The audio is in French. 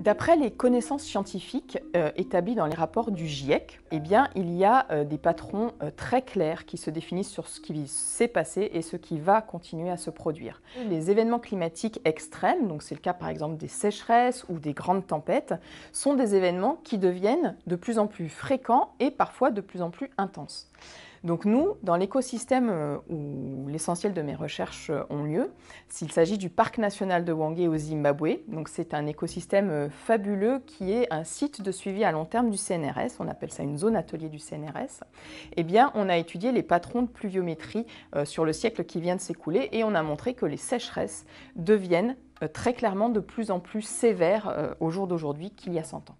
D'après les connaissances scientifiques euh, établies dans les rapports du GIEC, eh bien, il y a euh, des patrons euh, très clairs qui se définissent sur ce qui s'est passé et ce qui va continuer à se produire. Les événements climatiques extrêmes, donc c'est le cas par exemple des sécheresses ou des grandes tempêtes, sont des événements qui deviennent de plus en plus fréquents et parfois de plus en plus intenses. Donc nous, dans l'écosystème euh, où l'essentiel de mes recherches euh, ont lieu, s'il s'agit du parc national de Wangé au Zimbabwe, donc c'est un écosystème euh, fabuleux qui est un site de suivi à long terme du CNRS, on appelle ça une zone atelier du CNRS, eh bien on a étudié les patrons de pluviométrie sur le siècle qui vient de s'écouler et on a montré que les sécheresses deviennent très clairement de plus en plus sévères au jour d'aujourd'hui qu'il y a 100 ans.